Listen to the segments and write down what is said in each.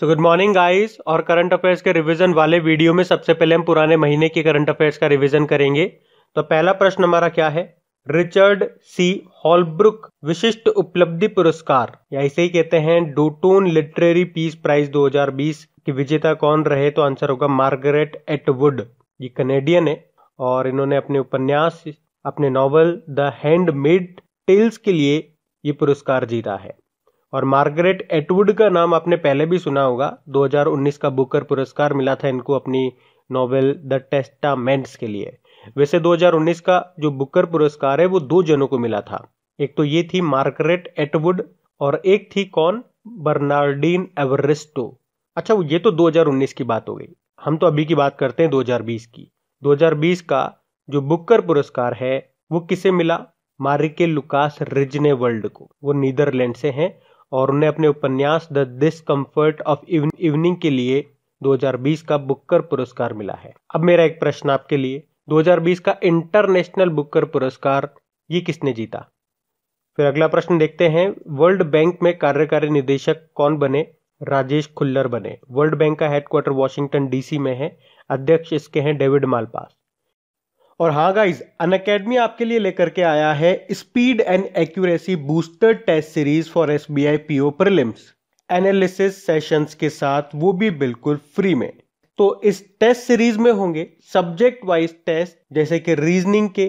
सो good morning guys और current affairs के revision वाले वीडियो में सबसे पहले हम पुराने महीने के करंट अफेयर्स का रिवीजन करेंगे तो पहला प्रश्न हमारा क्या है रिचर्ड सी हॉलब्रुक विशिष्ट उपलब्धि पुरस्कार या इसे ही कहते हैं डूटून लिटरेरी पीस प्राइज 2020 की विजेता कौन रहे तो आंसर होगा मार्गरेट एटवुड ये कनेडियन है और इन्होंने अपने उपन्यास अपने नॉवल द हैंडमेड टेल्स के लिए ये पुरस्कार जीता है और मार्गरेट एटवुड का नाम आपने पहले भी सुना होगा 2019 का बुकर पुरस्कार मिला था इनको अपनी नॉवेल द टेस्टामेंट्स के लिए वैसे 2019 का जो बुकर पुरस्कार है वो दो जनों को मिला था एक तो ये थी मार्गरेट एटवुड और एक थी कौन बर्नार्डीन एवरेस्टो अच्छा ये तो 2019 की बात हो गई हम तो अभी की बात करते हैं 2020 की 2020 का जो बुकर पुरस्कार है वो किसे मिला मारिके लुकास रिजने वर्ल्ड को वो नीदरलैंड से हैं और उन्हें अपने उपन्यास द डिसकम्फर्ट ऑफ इवनिंग के लिए 2020 का बुकर पुरस्कार मिला है अब मेरा एक प्रश्न आपके लिए 2020 का इंटरनेशनल बुकर पुरस्कार ये किसने जीता फिर अगला प्रश्न देखते हैं वर्ल्ड बैंक में कार्यकारी निदेशक कौन बने राजेश खुल्लर बने वर्ल्ड बैंक का हेडक्वार्टर वॉशिंगटन डीसी में है अध्यक्ष इसके हैं डेविड मालपास और हाँ गाइज अन अकेडमी आपके लिए लेकर के आया है speed and accuracy booster test series for S B I P O prelims analysis sessions के साथ वो भी बिल्कुल फ्री में तो इस टेस्ट सीरीज में होंगे सब्जेक्ट वाइज टेस्ट जैसे कि रीजनिंग के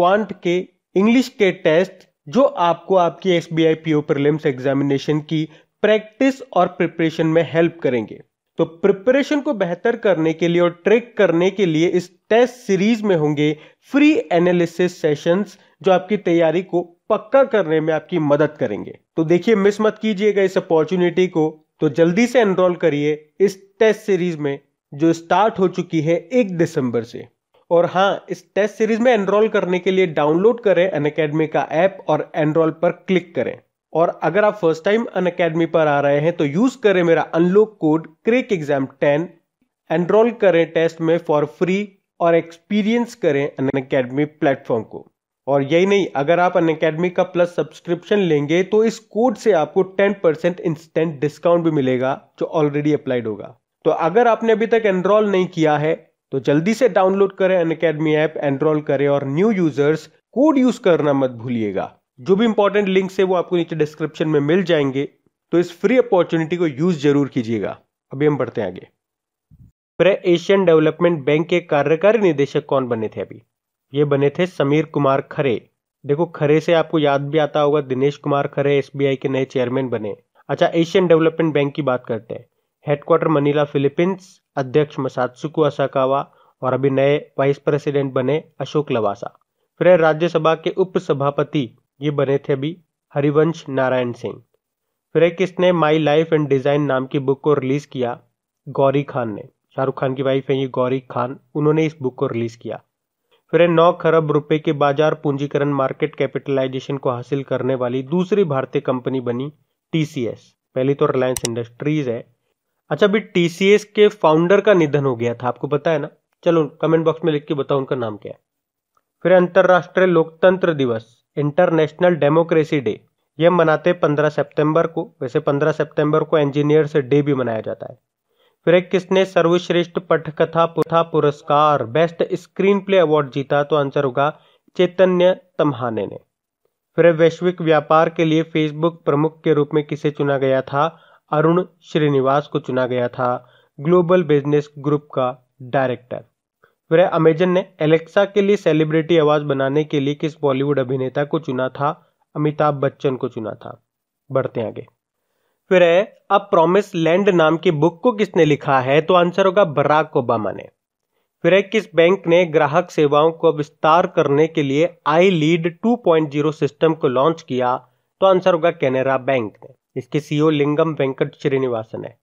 क्वांट के इंग्लिश के टेस्ट जो आपको आपकी S B I P O prelims examination की प्रैक्टिस और प्रिपरेशन में हेल्प करेंगे तो प्रिपरेशन को बेहतर करने के लिए और ट्रैक करने के लिए इस टेस्ट सीरीज में होंगे फ्री एनालिसिस सेशंस जो आपकी तैयारी को पक्का करने में आपकी मदद करेंगे तो देखिए मिस मत कीजिएगा इस अपॉर्चुनिटी को तो जल्दी से एनरोल करिए इस टेस्ट सीरीज में जो स्टार्ट हो चुकी है एक दिसंबर से और हाँ इस टेस्ट सीरीज में एनरोल करने के लिए डाउनलोड करें अन का ऐप और एनरोल पर क्लिक करें और अगर आप फर्स्ट टाइम अन अकेडमी पर आ रहे हैं तो यूज करें मेरा unlock code crack exam ten enrol करें टेस्ट में फॉर फ्री और एक्सपीरियंस करें अन अकेडमी प्लेटफॉर्म को और यही नहीं अगर आप अन अकेडमी का प्लस सब्सक्रिप्शन लेंगे तो इस कोड से आपको 10% परसेंट इंस्टेंट डिस्काउंट भी मिलेगा जो ऑलरेडी अप्लाइड होगा तो अगर आपने अभी तक एनरोल नहीं किया है तो जल्दी से डाउनलोड करें अन अकेडमी ऐप एनरोल करें और न्यू यूजर्स कोड यूज करना मत भूलिएगा जो भी इंपॉर्टेंट लिंक है वो आपको नीचे डिस्क्रिप्शन में मिल जाएंगे तो इस फ्री अपॉर्चुनिटी को यूज जरूर कीजिएगा अभी हम बढ़ते हैं आगे प्रे एशियन डेवलपमेंट बैंक के कार्यकारी निदेशक कौन बने थे अभी ये बने थे समीर कुमार खरे देखो खरे से आपको याद भी आता होगा दिनेश कुमार खरे एसबीआई के नए चेयरमैन बने अच्छा एशियन डेवलपमेंट बैंक की बात करते हैं हेडक्वार्टर मनीला फिलीपींस अध्यक्ष मसादसुकु असाकावा और अभी नए वाइस प्रेसिडेंट बने अशोक लवासा फिर राज्यसभा के उप सभापति ये बने थे अभी हरिवंश नारायण सिंह फिर एक इसने माई लाइफ एंड डिज़ाइन नाम की बुक को रिलीज़ किया गौरी खान ने शाहरुख खान की वाइफ है ये गौरी खान उन्होंने इस बुक को रिलीज़ किया फिर नौ खरब रुपए के बाजार पूंजीकरण मार्केट कैपिटलाइजेशन को हासिल करने वाली दूसरी भारतीय कंपनी बनी टीसीएस पहली तो रिलायंस इंडस्ट्रीज है अच्छा अभी टीसीएस के फाउंडर का निधन हो गया था आपको पता है ना चलो कमेंट बॉक्स में लिख के बताओ उनका नाम क्या है फिर अंतर्राष्ट्रीय लोकतंत्र दिवस इंटरनेशनल डेमोक्रेसी डे ये मनाते पंद्रह सेप्टेम्बर को वैसे पंद्रह सेप्टेम्बर को इंजीनियर्स डे भी मनाया जाता है फिर एक किसने सर्वश्रेष्ठ पठकथा पुथा पुरस्कार बेस्ट स्क्रीन प्ले अवार्ड जीता तो आंसर होगा चैतन्य तमहाने ने फिर वैश्विक व्यापार के लिए फेसबुक प्रमुख के रूप में किसे चुना गया था अरुण श्रीनिवास को चुना गया था ग्लोबल बिजनेस ग्रुप का डायरेक्टर वह अमेजन ने एलेक्सा के लिए सेलिब्रिटी आवाज बनाने के लिए किस बॉलीवुड अभिनेता को चुना था अमिताभ बच्चन को चुना था बढ़ते आगे फिर है अब प्रॉमिस लैंड नाम की बुक को किसने लिखा है तो आंसर होगा बराक ओबामा ने फिर है किस बैंक ने ग्राहक सेवाओं को विस्तार करने के लिए आई लीड 2.0 सिस्टम को लॉन्च किया तो आंसर होगा कैनरा बैंक ने इसके सीईओ e लिंगम वेंकट श्रीनिवासन है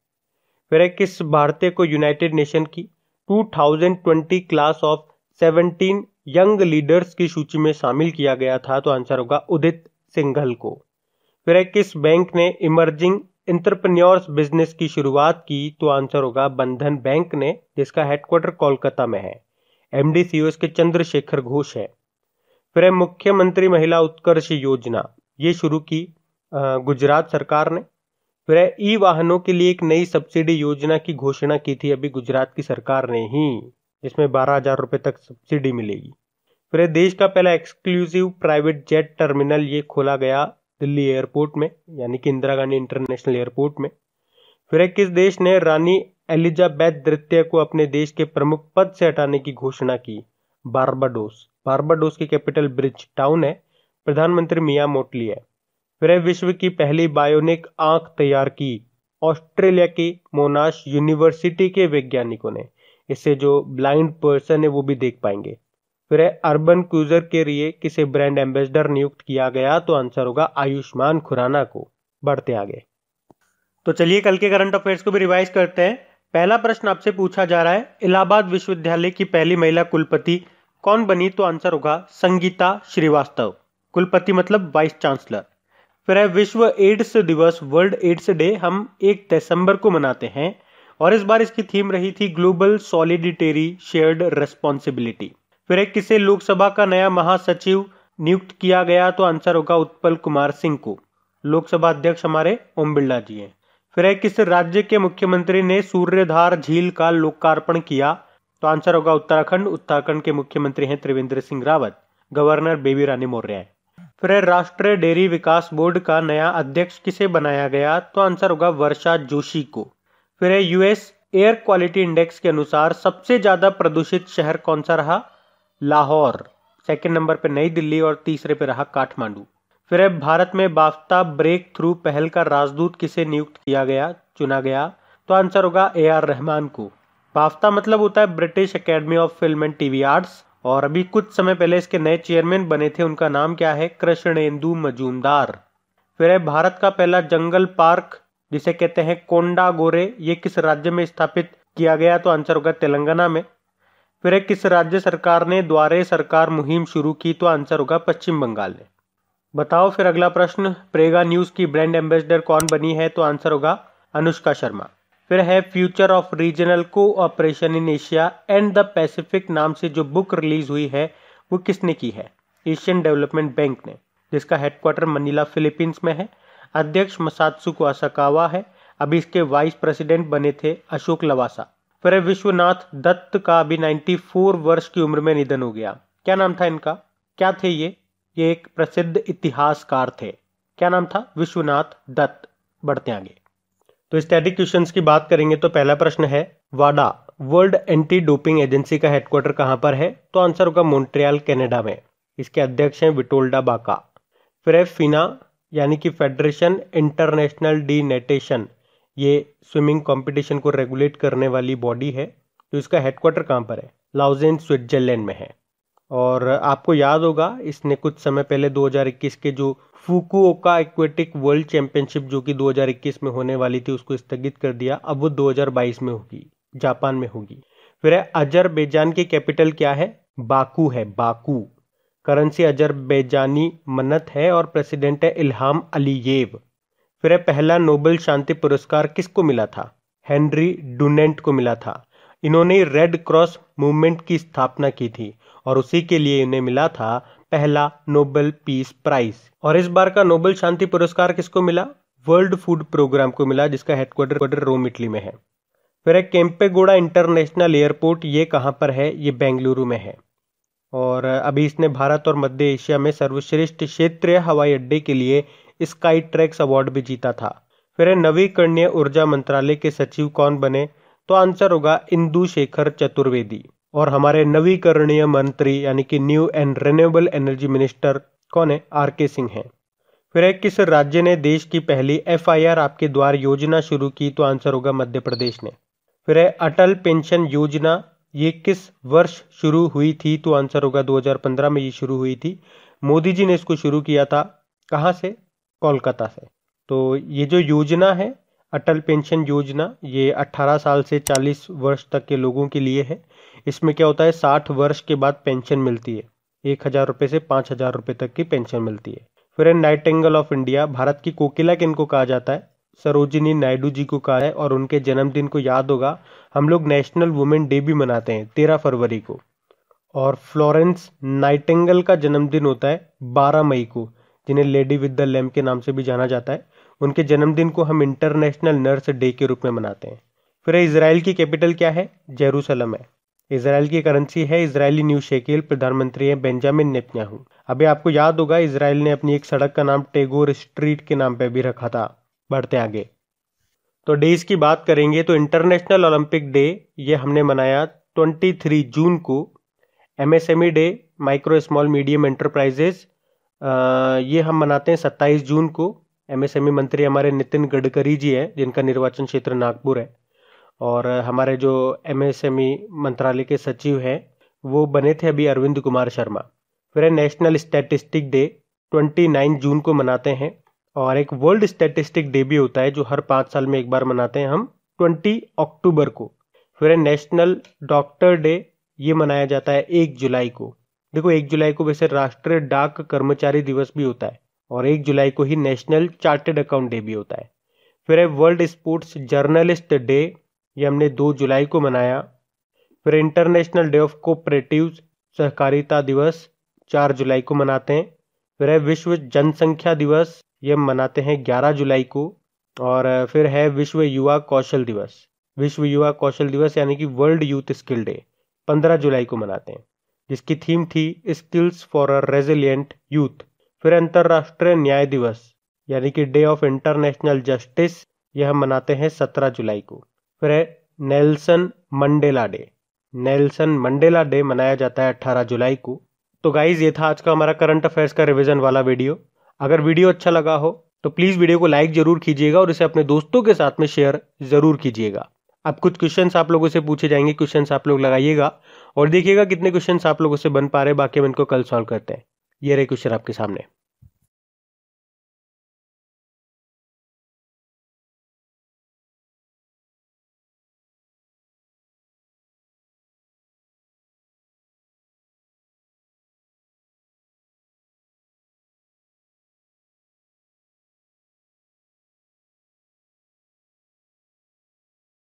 फिर है किस भारतीय को यूनाइटेड नेशन की 2020 क्लास ऑफ 17 यंग लीडर्स की सूची में शामिल किया गया था तो आंसर होगा उदित सिंघल को फिर किस बैंक ने इमर्जिंग इंटरप्रन्योर्स बिजनेस की शुरुआत की तो आंसर होगा बंधन बैंक ने जिसका हेडक्वार्टर कोलकाता में है एमडी सीईओ के चंद्रशेखर घोष है फिर मुख्यमंत्री महिला उत्कर्ष योजना ये शुरू की गुजरात सरकार ने फिर ई वाहनों के लिए एक नई सब्सिडी योजना की घोषणा की थी अभी गुजरात की सरकार ने ही जिसमें बारह हजार रुपये तक सब्सिडी मिलेगी फिर देश का पहला एक्सक्लूसिव प्राइवेट जेट टर्मिनल ये खोला गया दिल्ली एयरपोर्ट में यानी कि इंदिरा गांधी इंटरनेशनल एयरपोर्ट में फिर किस देश ने रानी एलिजाबैथ द्वितीय को अपने देश के प्रमुख पद से हटाने की घोषणा की बार्बाडोस बार्बाडोस की कैपिटल ब्रिज टाउन है प्रधानमंत्री मिया मोटली है वह विश्व की पहली बायोनिक आंख तैयार की ऑस्ट्रेलिया की मोनाश यूनिवर्सिटी के वैज्ञानिकों ने इससे जो ब्लाइंड पर्सन है वो भी देख पाएंगे फिर अर्बन क्रूजर के लिए किसे ब्रांड एम्बेसडर नियुक्त किया गया तो आंसर होगा आयुष्मान खुराना को बढ़ते आगे तो चलिए कल के करंट अफेयर्स को भी रिवाइज करते हैं पहला प्रश्न आपसे पूछा जा रहा है इलाहाबाद विश्वविद्यालय की पहली महिला कुलपति कौन बनी तो आंसर होगा संगीता श्रीवास्तव कुलपति मतलब वाइस चांसलर फिर है विश्व एड्स दिवस वर्ल्ड एड्स डे हम एक दिसंबर को मनाते हैं और इस बार इसकी थीम रही थी ग्लोबल सॉलिडिटेरी शेयर्ड रेस्पॉन्सिबिलिटी फिर है किसे लोकसभा का नया महासचिव नियुक्त किया गया तो आंसर होगा उत्पल कुमार सिंह को लोकसभा अध्यक्ष हमारे ओम बिरला जी हैं फिर है किस राज्य के मुख्यमंत्री ने सूर्यधार झील का लोकार्पण किया तो आंसर होगा उत्तराखंड उत्तराखंड के मुख्यमंत्री हैं त्रिवेंद्र सिंह रावत गवर्नर बेबी रानी मौर्य है फिर राष्ट्रीय डेयरी विकास बोर्ड का नया अध्यक्ष किसे बनाया गया तो आंसर होगा वर्षा जोशी को फिर यूएस एयर क्वालिटी इंडेक्स के अनुसार सबसे ज्यादा प्रदूषित शहर कौन सा रहा लाहौर सेकेंड नंबर पर नई दिल्ली और तीसरे पे रहा काठमांडू फिर भारत में बाफ्ता ब्रेक थ्रू पहल का राजदूत किसे नियुक्त किया गया चुना गया तो आंसर होगा ए आर रहमान को बाफ्ता मतलब होता है British academy of film and TV arts और अभी कुछ समय पहले इसके नए चेयरमैन बने थे उनका नाम क्या है कृष्णेंदु मजूमदार फिर है भारत का पहला जंगल पार्क जिसे कहते हैं कोंडा गोरे ये किस राज्य में स्थापित किया गया तो आंसर होगा तेलंगाना में फिर है किस राज्य सरकार ने द्वारे सरकार मुहिम शुरू की तो आंसर होगा पश्चिम बंगाल ने बताओ फिर अगला प्रश्न प्रेगा न्यूज़ की ब्रांड एम्बेसडर कौन बनी है तो आंसर होगा अनुष्का शर्मा फिर है future of regional cooperation in Asia and the Pacific नाम से जो बुक रिलीज हुई है वो किसने की है एशियन डेवलपमेंट बैंक ने जिसका हेडक्वार्टर मनीला फिलीपींस में है अध्यक्ष को असकावा है अभी इसके वाइस प्रेसिडेंट बने थे अशोक लवासा फिर विश्वनाथ दत्त का अभी 94 वर्ष की उम्र में निधन हो गया क्या नाम था इनका क्या थे ये ये एक प्रसिद्ध इतिहासकार थे क्या नाम था विश्वनाथ दत्त बढ़ते आगे तो स्टैटिक क्वेश्चंस की बात करेंगे तो पहला प्रश्न है वाडा वर्ल्ड एंटी डोपिंग एजेंसी का हेडक्वार्टर कहाँ पर है तो आंसर होगा मोन्ट्रियाल कैनेडा में इसके अध्यक्ष हैं विटोल्डा बाका फिर है फिना यानी कि फेडरेशन इंटरनेशनल डी नेटेशन ये स्विमिंग कॉम्पिटिशन को रेगुलेट करने वाली बॉडी है तो इसका हेडक्वार्टर कहाँ पर है लाउजेन स्विट्जरलैंड में है और आपको याद होगा इसने कुछ समय पहले 2021 के जो फुकुओका एक्वेटिक वर्ल्ड चैंपियनशिप जो कि 2021 में होने वाली थी उसको स्थगित कर दिया अब वो 2022 में होगी जापान में होगी फिर अजरबैजान की कैपिटल क्या है बाकू है बाकू करेंसी अजरबैजानी मन्नत है और प्रेसिडेंट है इल्हाम अलीयेव फिर पहला नोबेल शांति पुरस्कार किसको मिला था हेनरी डुनेंट को मिला था इन्होंने रेड क्रॉस मूवमेंट की स्थापना की थी और उसी के लिए इन्हें मिला था पहला नोबेल पीस प्राइज और इस बार का नोबेल शांति पुरस्कार किसको मिला वर्ल्ड फूड प्रोग्राम को मिला जिसका हेडक्वार्टर रोम इटली में है फिर एक केम्पेगोड़ा इंटरनेशनल एयरपोर्ट ये कहाँ पर है ये बेंगलुरु में है और अभी इसने भारत और मध्य एशिया में सर्वश्रेष्ठ क्षेत्रीय हवाई अड्डे के लिए स्काई ट्रैक्स अवार्ड भी जीता था फिर नवीकरणीय ऊर्जा मंत्रालय के सचिव कौन बने तो आंसर होगा इंदु शेखर चतुर्वेदी और हमारे नवीकरणीय मंत्री यानी कि new and renewable energy minister कौन है आर के सिंह हैं फिर है किस राज्य ने देश की पहली एफआईआर आपके द्वार योजना शुरू की तो आंसर होगा मध्य प्रदेश ने फिर है अटल पेंशन योजना ये किस वर्ष शुरू हुई थी तो आंसर होगा 2015 में ये शुरू हुई थी मोदी जी ने इसको शुरू किया था कहाँ से कोलकाता से तो ये जो योजना है अटल पेंशन योजना ये 18 साल से 40 वर्ष तक के लोगों के लिए है इसमें क्या होता है साठ वर्ष के बाद पेंशन मिलती है एक हज़ार रुपये से पाँच हज़ार रुपये तक की पेंशन मिलती है फिर है नाइटेंगल ऑफ इंडिया भारत की कोकिला इनको कहा जाता है सरोजिनी नायडू जी को कहा है और उनके जन्मदिन को याद होगा हम लोग नेशनल वुमेन डे भी मनाते हैं तेरह फरवरी को और फ्लोरेंस नाइटेंगल का जन्मदिन होता है बारह मई को जिन्हें लेडी विद द लैम्प के नाम से भी जाना जाता है उनके जन्मदिन को हम इंटरनेशनल नर्स डे के रूप में मनाते हैं फिर इसराइल की कैपिटल क्या है जेरूसलम है इसराइल की करेंसी है इसराइली न्यू शेकेल प्रधानमंत्री हैं बेंजामिन नेतन्याहू अभी आपको याद होगा इसराइल ने अपनी एक सड़क का नाम टेगोर स्ट्रीट के नाम पर भी रखा था बढ़ते आगे तो डेज की बात करेंगे तो इंटरनेशनल ओलंपिक डे ये हमने मनाया 23 जून को MSME day micro small medium enterprises ये हम मनाते हैं 27 जून को एमएसएमई e मंत्री हमारे नितिन गडकरी जी हैं जिनका निर्वाचन क्षेत्र नागपुर है और हमारे जो एमएसएमई e मंत्रालय के सचिव हैं वो बने थे अभी अरविंद कुमार शर्मा फिर नेशनल स्टैटिस्टिक डे 29 जून को मनाते हैं और एक वर्ल्ड स्टैटिस्टिक डे भी होता है जो हर पाँच साल में एक बार मनाते हैं हम ट्वेंटी अक्टूबर को फिर नेशनल डॉक्टर डे ये मनाया जाता है एक जुलाई को देखो एक जुलाई को वैसे राष्ट्रीय डाक कर्मचारी दिवस भी होता है और एक जुलाई को ही नेशनल चार्टेड अकाउंट डे भी होता है फिर है वर्ल्ड स्पोर्ट्स जर्नलिस्ट डे ये हमने दो जुलाई को मनाया फिर इंटरनेशनल डे ऑफ कोऑपरेटिव सहकारिता दिवस चार जुलाई को मनाते हैं फिर है विश्व जनसंख्या दिवस ये मनाते हैं ग्यारह जुलाई को और फिर है विश्व युवा कौशल दिवस विश्व युवा कौशल दिवस यानी कि वर्ल्ड यूथ स्किल डे पंद्रह जुलाई को मनाते हैं जिसकी थीम थी skills for a resilient youth फिर अंतर्राष्ट्रीय न्याय दिवस यानी कि डे ऑफ इंटरनेशनल जस्टिस यह मनाते हैं सत्रह जुलाई को फिर है Nelson Mandela day Nelson Mandela day मनाया जाता है 18 जुलाई को तो गाइज ये था आज का हमारा करंट अफेयर्स का रिविजन वाला वीडियो अगर वीडियो अच्छा लगा हो तो प्लीज़ वीडियो को लाइक जरूर कीजिएगा और इसे अपने दोस्तों के साथ में शेयर जरूर कीजिएगा अब कुछ क्वेश्चन आप लोगों से पूछे जाएंगे क्वेश्चन आप लोग लगाइएगा और देखिएगा कितने क्वेश्चन आप लोगों से बन पा रहे बाकी हम इनको कल सॉल्व करते हैं ये रहे क्वेश्चन आपके सामने